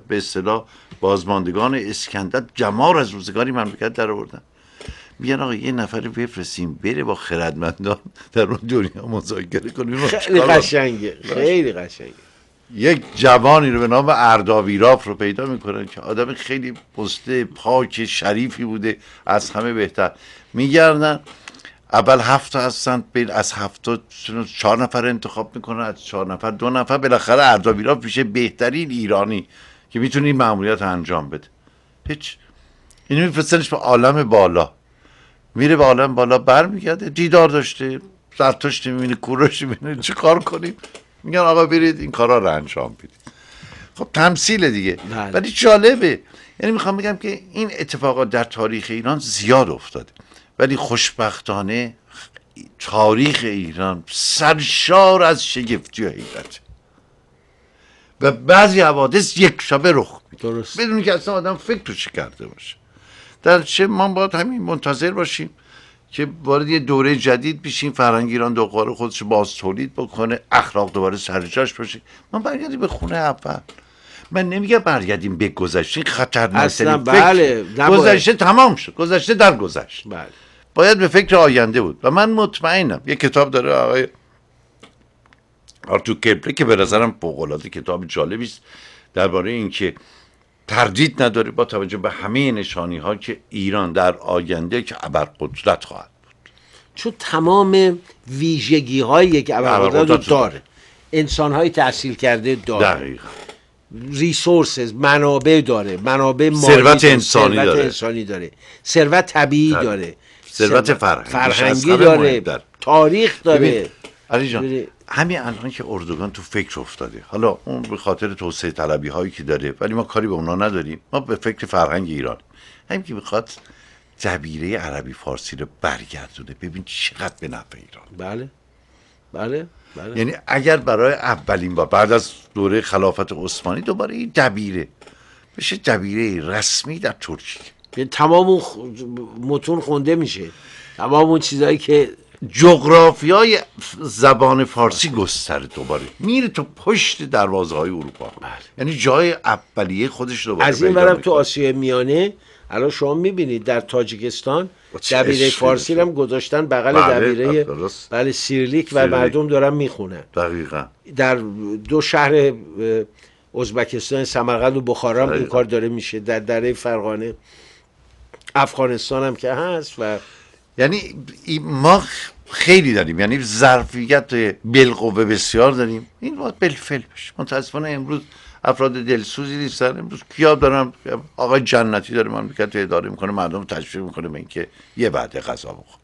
به اصطلاح بازماندگان اسکندر جمار از روزگاری مملکت در آوردن میگن آقا یه نفر بفرستیم بره با خردمندان در اون دنیا مذاکره کنیم خیلی قشنگه خیلی قشنگه یک جوانی رو به نام ارداویراف رو پیدا میکنن که آدم خیلی پسته پاک شریفی بوده از همه بهتر میگردن اول هفت هستن بین از هفت چهار نفر انتخاب میکنن از چهار نفر دو نفر بالاخره ارداویراف میشه بهترین ایرانی که میتونه این انجام بده هیچ اینو میفرستنش به عالم بالا میره به عالم بالا برمیگرده دیدار داشته زرتشت میبینه کوروش میبینه چی کار کنیم میگن آقا برید این کارا رو انجام بدید خب تمثیل دیگه بله. ولی جالبه یعنی میخوام بگم که این اتفاقات در تاریخ ایران زیاد افتاده ولی خوشبختانه تاریخ ایران سرشار از شگفتی و حیرت و بعضی حوادث یک شبه رخ میده بدون که اصلا آدم فکر رو کرده باشه در چه ما باید همین منتظر باشیم که وارد یه دوره جدید بشیم فرهنگ ایران دوباره خودش باز تولید بکنه اخلاق دوباره سر جاش باشه ما برگردیم به خونه اول من نمیگم برگردیم به گذشته خطر اصلا بله گذشته تمام شد گذشته در گذشت بله باید به فکر آینده بود و من مطمئنم یه کتاب داره آقای آرتو کپلر که به نظرم فوق کتاب جالبی است درباره اینکه تردید نداره با توجه به همه نشانی ها که ایران در آینده که ابرقدرت خواهد بود چون تمام ویژگی های که ابرقدرت داره انسان های تحصیل کرده داره دقیقا. ریسورسز منابع داره منابع مالی ثروت انسانی, انسانی داره ثروت طبیعی داره ثروت فرهنگی, فرهنگی داره تاریخ داره علی جان همین الان که اردوگان تو فکر افتاده حالا اون به خاطر توسعه طلبی هایی که داره ولی ما کاری به اونا نداریم ما به فکر فرهنگ ایران همین که میخواد جبیره عربی فارسی رو برگردونه ببین چقدر به نفع ایران بله بله بله یعنی اگر برای اولین بار بعد از دوره خلافت عثمانی دوباره این دبیره بشه دبیره رسمی در ترکیه یعنی تمام متون خونده میشه تمام اون چیزایی که جغرافیای زبان فارسی گستر دوباره میره تو پشت دروازه های اروپا بله. یعنی جای اولیه خودش دوباره از این برم تو آسیا میانه الان شما میبینید در تاجیکستان دبیره فارسی هم گذاشتن بغل بله، دبیره بله سیرلیک و مردم دارن میخونن دقیقا در دو شهر ازبکستان سمرقند و بخارا هم این کار داره میشه در دره فرغانه افغانستان هم که هست و یعنی ما خیلی داریم یعنی ظرفیت بلقوه بسیار داریم این باید بلفل بشه متاسفانه امروز افراد دلسوزی نیستن امروز کیا دارم آقای جنتی داره مملکت اداره میکنه مردم تشویق میکنه به اینکه یه بعد غذا بخور <laughs>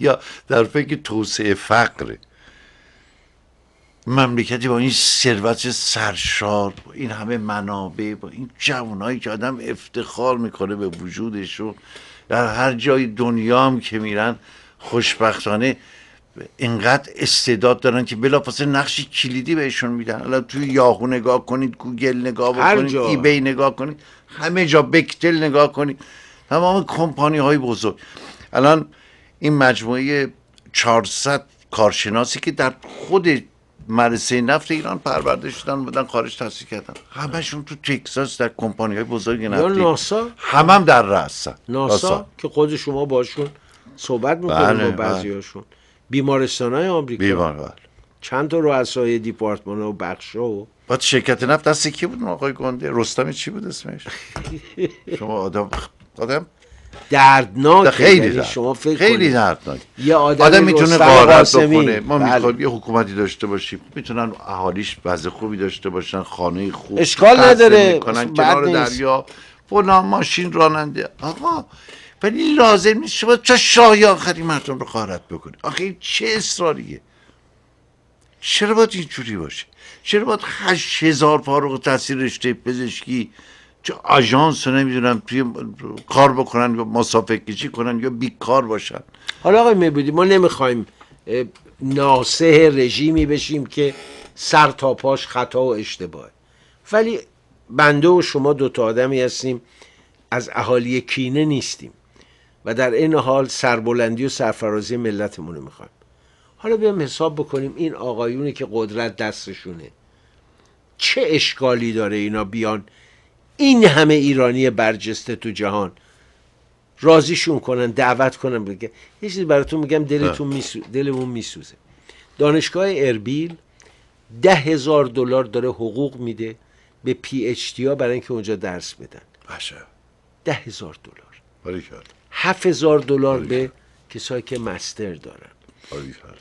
یا در فکر توسعه فقر مملکتی با این ثروت سرشار با این همه منابع با این جوانایی که آدم افتخار میکنه به وجودش و در هر جای دنیا هم که میرن خوشبختانه اینقدر استعداد دارن که بلافاصله نقش کلیدی بهشون میدن الان توی یاهو نگاه کنید گوگل نگاه بکنید بی نگاه کنید همه جا بکتل نگاه کنید تمام کمپانی های بزرگ الان این مجموعه 400 کارشناسی که در خود مدرسه نفت ایران پرورده شدن بودن خارج تحصیل کردن همشون تو تکساس در کمپانی های بزرگ نفتی یا هم در راستا. ناسا, ناسا, که خود شما باشون صحبت میکنید با بله، بله. بعضی هاشون بیمارستان های آمریکا بله. چند تا رؤسای دیپارتمان و بخش و بعد شرکت نفت دست کی بود آقای گنده رستم چی بود اسمش <laughs> شما آدم آدم دردناک خیلی یعنی درد. شما فکر خیلی دردناک یه آدم, آدم میتونه غارت بکنه ما بله. میخوایم یه حکومتی داشته باشیم میتونن اهالیش وضع خوبی داشته باشن خانه خوب اشکال نداره کنار دریا فلان ماشین راننده آقا ولی لازم نیست شما چه شاهی آخری مردم رو خارت بکنی آخه چه اصراریه چرا باید اینجوری باشه چرا باید هشت هزار فارغ تاثیر رشته پزشکی آژانس نمیدونم توی کار بکنن یا مسافه کشی کنن یا بیکار باشن حالا آقای میبودی ما نمیخوایم ناسه رژیمی بشیم که سر تا پاش خطا و اشتباه ولی بنده و شما دوتا آدمی هستیم از اهالی کینه نیستیم و در این حال سربلندی و سرفرازی ملتمون رو میخوایم حالا بیام حساب بکنیم این آقایونی که قدرت دستشونه چه اشکالی داره اینا بیان این همه ایرانی برجسته تو جهان راضیشون کنن دعوت کنن بگه یه چیزی براتون میگم دلتون بله. میسو... دلمون میسوزه دانشگاه اربیل ده هزار دلار داره حقوق میده به پی اچ ها برای اینکه اونجا درس بدن باشه ده هزار دلار هفت هزار دلار به کسایی که مستر دارن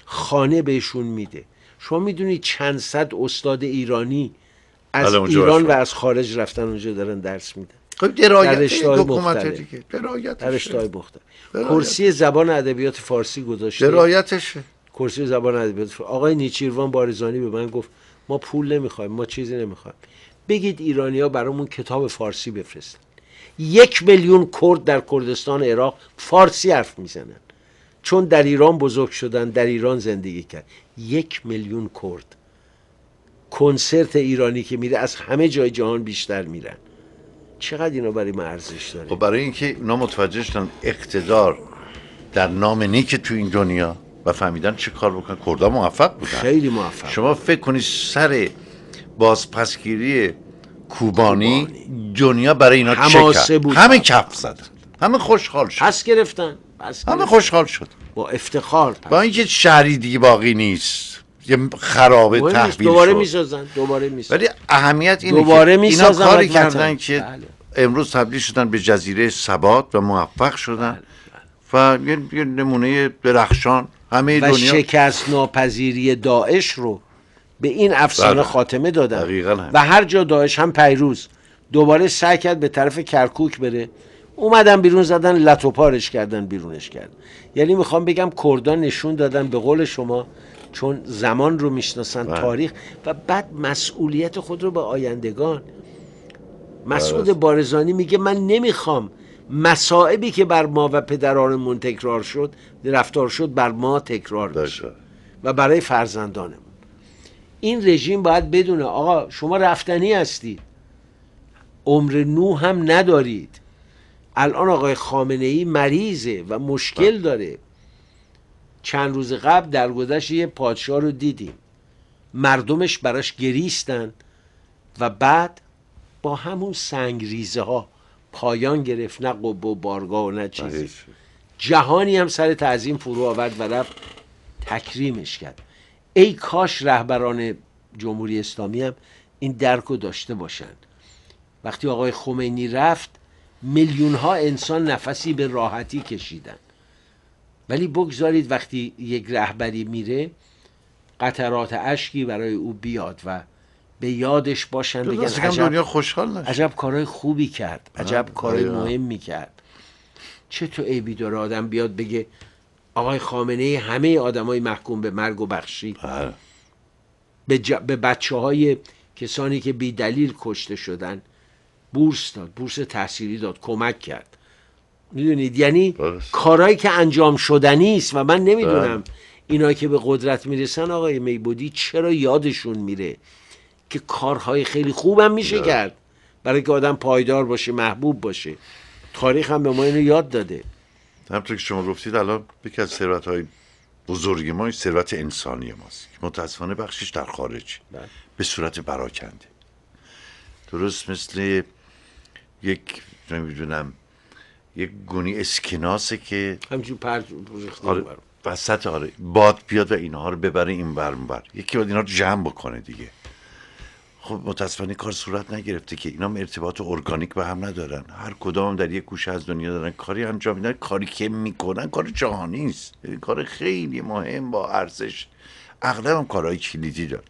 خانه بهشون میده شما میدونی چند صد استاد ایرانی از ایران و از خارج رفتن اونجا دارن درس میدن خب درایت دیگه کرسی زبان ادبیات فارسی گذاشته درایتش کرسی زبان ادبیات آقای نیچیروان بارزانی به من گفت ما پول نمیخوایم ما چیزی نمیخوایم بگید ایرانیا برامون کتاب فارسی بفرستن یک میلیون کرد در کردستان عراق فارسی حرف میزنن چون در ایران بزرگ شدن در ایران زندگی کرد یک میلیون کرد کنسرت ایرانی که میره از همه جای جهان بیشتر میرن چقدر اینا برای ما ارزش داره خب برای اینکه اینا متوجه شدن اقتدار در نام نیک تو این دنیا و فهمیدن چه کار بکنن کردها موفق بودن خیلی موفق شما فکر کنید سر بازپسگیری کوبانی, دنیا برای اینا چه بود همه کف زدن همه خوشحال شد پس گرفتن همه خوشحال شد با افتخار با اینکه شهری دیگه باقی نیست یه خرابه تحویل دوباره میسازن دوباره میسازن ولی اهمیت اینه دوباره که اینا کاری کردن که بله. امروز تبدیل شدن به جزیره ثبات و موفق شدن بله. بله. و یه نمونه درخشان همه و دنیا شکست ناپذیری داعش رو به این افسانه بله. خاتمه دادن و هر جا داعش هم پیروز دوباره سعی کرد به طرف کرکوک بره اومدن بیرون زدن لطوپارش کردن بیرونش کرد یعنی میخوام بگم کردان نشون دادن به قول شما چون زمان رو میشناسن بله. تاریخ و بعد مسئولیت خود رو به آیندگان مسعود بارزانی میگه من نمیخوام مسائبی که بر ما و پدرانمون تکرار شد رفتار شد بر ما تکرار بشه و برای فرزندانمون این رژیم باید بدونه آقا شما رفتنی هستید عمر نو هم ندارید الان آقای خامنه ای مریضه و مشکل بله. داره چند روز قبل در گذشت یه پادشاه رو دیدیم مردمش براش گریستن و بعد با همون سنگریزه ها پایان گرفت نه قب و بارگاه و نه چیزی بله، جهانی هم سر تعظیم فرو آورد و رفت تکریمش کرد ای کاش رهبران جمهوری اسلامی هم این درک رو داشته باشند وقتی آقای خمینی رفت میلیون ها انسان نفسی به راحتی کشیدن ولی بگذارید وقتی یک رهبری میره قطرات اشکی برای او بیاد و به یادش باشن بگن عجب دنیا خوشحال نشه. عجب کارهای خوبی کرد عجب کارهای مهمی کرد چه تو عیبی داره آدم بیاد بگه آقای خامنه همه های محکوم به مرگ و بخشی بله. به, ج... به بچه های کسانی که بی دلیل کشته شدن بورس داد بورس تحصیلی داد کمک کرد میدونید یعنی کارهایی که انجام شدنی است و من نمیدونم بله. اینا که به قدرت میرسن آقای میبودی چرا یادشون میره که کارهای خیلی خوبم میشه بله. کرد برای که آدم پایدار باشه محبوب باشه تاریخ هم به ما اینو یاد داده همطور که شما گفتید الان یکی از ثروت های بزرگ ما ثروت انسانی ماست متاسفانه بخشش در خارج بله. به صورت براکنده درست مثل یک نمیدونم یک گونی اسکناسه که همچین پر آره آره باد بیاد و اینها رو ببره این بر بر یکی باید اینا رو جمع بکنه دیگه خب متاسفانه کار صورت نگرفته که اینا ارتباط ارگانیک به هم ندارن هر کدام در یک گوشه از دنیا دارن کاری انجام میدن کاری که میکنن کار جهانی است یعنی کار خیلی مهم با ارزش اغلب هم کارهای کلیدی دارن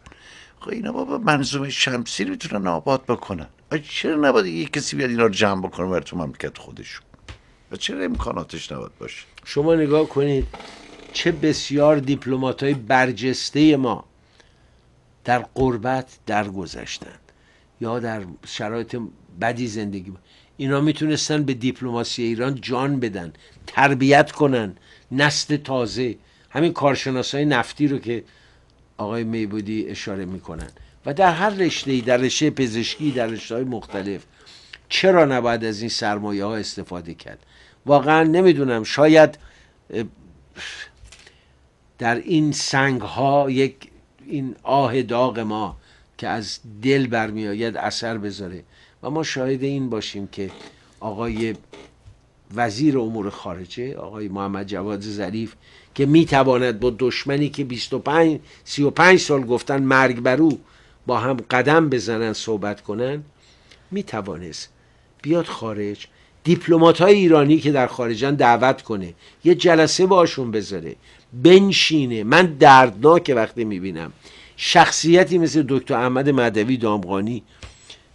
خب اینا بابا منظومه شمسی رو میتونن آباد بکنن چرا نباید یک کسی بیاد اینا رو جمع بکنه برای تو مملکت خودشون و چرا امکاناتش نباید باشه شما نگاه کنید چه بسیار دیپلمات های برجسته ما در قربت درگذشتند یا در شرایط بدی زندگی با. اینا میتونستن به دیپلماسی ایران جان بدن تربیت کنن نسل تازه همین کارشناس های نفتی رو که آقای میبودی اشاره میکنن و در هر رشته در رشته پزشکی در رشته های مختلف چرا نباید از این سرمایه ها استفاده کرد واقعا نمیدونم شاید در این سنگ ها یک این آه داغ ما که از دل برمیآید اثر بذاره و ما شاهد این باشیم که آقای وزیر امور خارجه آقای محمد جواد ظریف که میتواند با دشمنی که 25 35 سال گفتن مرگ بر او با هم قدم بزنن صحبت کنن میتوانست بیاد خارج دیپلومات های ایرانی که در خارجن دعوت کنه یه جلسه باشون بذاره بنشینه من دردناک وقتی میبینم شخصیتی مثل دکتر احمد مدوی دامغانی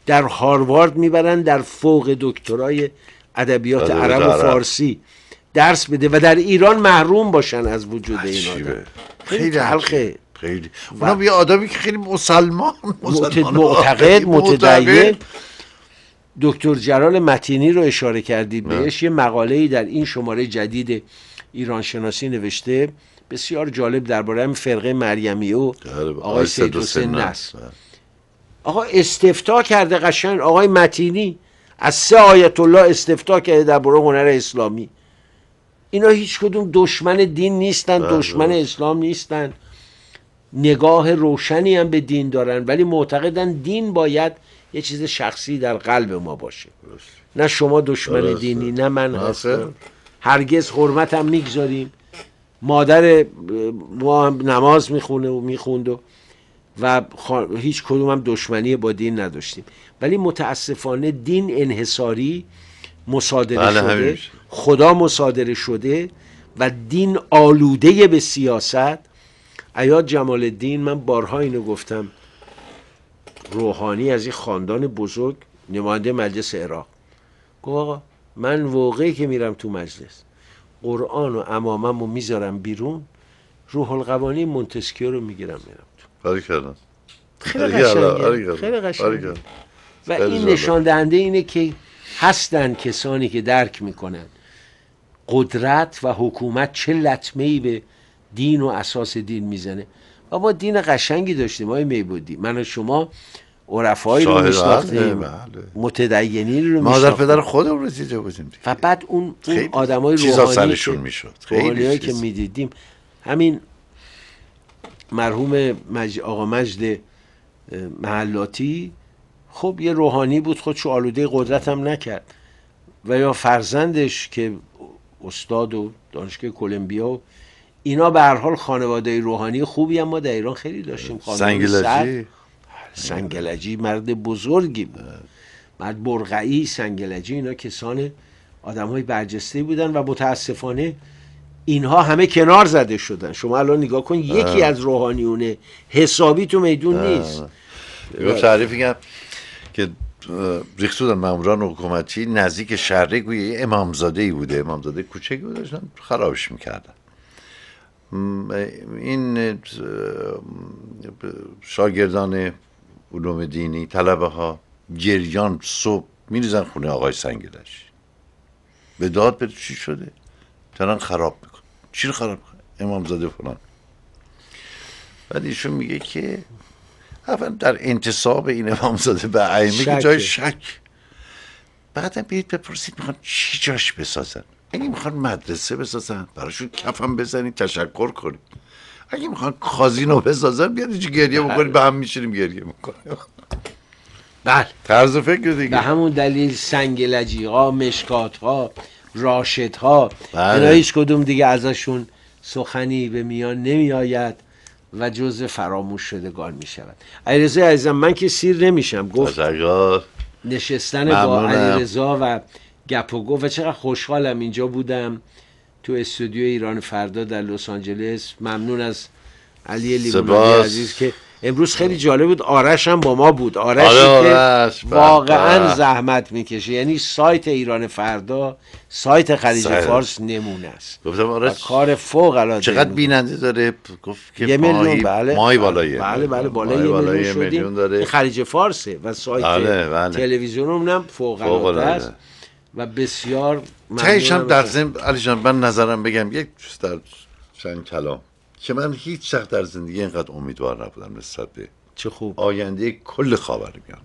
در هاروارد میبرن در فوق دکترای ادبیات آره، عرب و فارسی درس بده و در ایران محروم باشن از وجود این آدم خیلی حلقه خیلی اونم یه آدمی که خیلی مسلمان, مسلمان معتقد متدین دکتر جلال متینی رو اشاره کردید بهش یه مقاله در این شماره جدید ایران شناسی نوشته بسیار جالب درباره هم فرقه مریمی و بله، بله. آقای سید حسین بله. آقا استفتا کرده قشنگ آقای متینی از سه آیت الله استفتا کرده درباره هنر اسلامی اینا هیچ کدوم دشمن دین نیستن دشمن اسلام نیستن نگاه روشنی هم به دین دارن ولی معتقدن دین باید یه چیز شخصی در قلب ما باشه نه شما دشمن دینی نه من هستم هرگز حرمتم میگذاریم مادر ما نماز میخونه و میخوند و و هیچ کدوم هم دشمنی با دین نداشتیم ولی متاسفانه دین انحصاری مصادره بله، شده خدا مصادره شده و دین آلوده به سیاست ایاد جمال الدین من بارها اینو گفتم روحانی از این خاندان بزرگ نماینده مجلس عراق گفت آقا من واقعی که میرم تو مجلس قرآن و امامم رو میذارم بیرون روح القوانی منتسکیو رو میگیرم میرم تو خیلی قشنگه خیلی قشنگه و این نشان دهنده اینه که هستن کسانی که درک میکنن قدرت و حکومت چه لطمه ای به دین و اساس دین میزنه بابا دین قشنگی داشتیم های میبودی من و شما عرفایی رو میشناختیم بله. متدینی رو مادر پدر خودم رو دیده بودیم و بعد اون, اون آدم های روحانی سرشون میشد که میدیدیم همین مرحوم مج... آقا مجد محلاتی خب یه روحانی بود خودشو آلوده قدرت هم نکرد و یا فرزندش که استاد و دانشگاه کلمبیا و اینا به هر حال خانواده روحانی خوبی هم ما در ایران خیلی داشتیم سنگلجی سنگلجی مرد بزرگی بود مرد برغعی سنگلجی اینا کسان آدم های برجسته بودن و متاسفانه اینها همه کنار زده شدن شما الان نگاه کن یکی از روحانیونه حسابی تو میدون نیست یه تعریف میگم که ریخت بودن ماموران حکومتی نزدیک شهره گویی امامزاده ای بوده امامزاده کوچکی بوده خرابش میکردن این شاگردان علوم دینی طلبه ها گریان صبح میریزن خونه آقای سنگلش به داد به چی شده دارن خراب میکن چی رو خراب میکن زاده فلان بعد ایشون میگه که اولا در انتصاب این زاده به ائمه که جای شک بعدم برید بپرسید میخوان چی جاش بسازن اگه میخوان مدرسه بسازن براشون کفم بزنید تشکر کنیم اگه میخوان کازینو بسازن بیاد اینجا گریه بله. بکنی به هم میشینیم گریه میکنیم بله طرز فکر دیگه به همون دلیل سنگ ها مشکات ها راشد ها بله. کدوم دیگه ازشون سخنی به میان نمی آید و جز فراموش شدگان می شود علیرضا عزیزم من که سیر نمیشم گفت نشستن با علیرضا و گپ و گفت و چقدر خوشحالم اینجا بودم تو استودیو ایران فردا در لس آنجلس ممنون از علی لیمونادی عزیز که امروز خیلی جالب بود آرش هم با ما بود آره، آرش, که بله، واقعا بله. زحمت میکشه یعنی سایت ایران فردا سایت خلیج فارس نمونه است گفتم آرش کار فوق العاده چقدر بیننده داره گفت که یه میلیون بله بله بله میلیون بله، داره خلیج فارسه و سایت تلویزیون بله. فوق العاده است و بسیار تهش هم در علی جان من نظرم بگم یک در چند کلام که من هیچ وقت در زندگی اینقدر امیدوار نبودم نسبت به چه خوب آینده کل خاورمیانه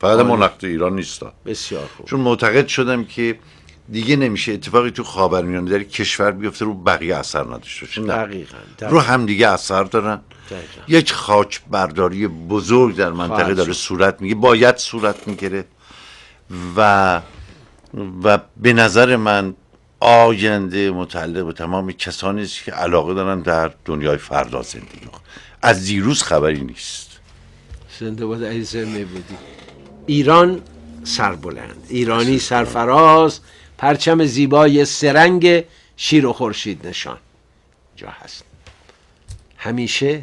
فقط نقد ایران نیستا بسیار خوب چون معتقد شدم که دیگه نمیشه اتفاقی تو میان در کشور بیفته رو بقیه اثر نداشته باشه نه رو هم دیگه اثر دارن یک خاک برداری بزرگ در منطقه داره صورت میگه باید صورت میگیره و و به نظر من آینده متعلق به تمام کسانی است که علاقه دارن در دنیای فردا زندگی از دیروز خبری نیست زنده باد عزیز ایران سربلند ایرانی سرفراز پرچم زیبای سرنگ شیر و خورشید نشان جا هست همیشه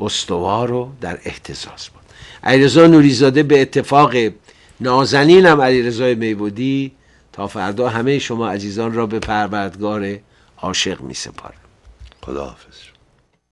استوار رو در احتزاز بود علیرضا نوریزاده به اتفاق نازنینم رضای میبودی تا فردا همه شما عزیزان را به پروردگار عاشق می سپارم خداحافظ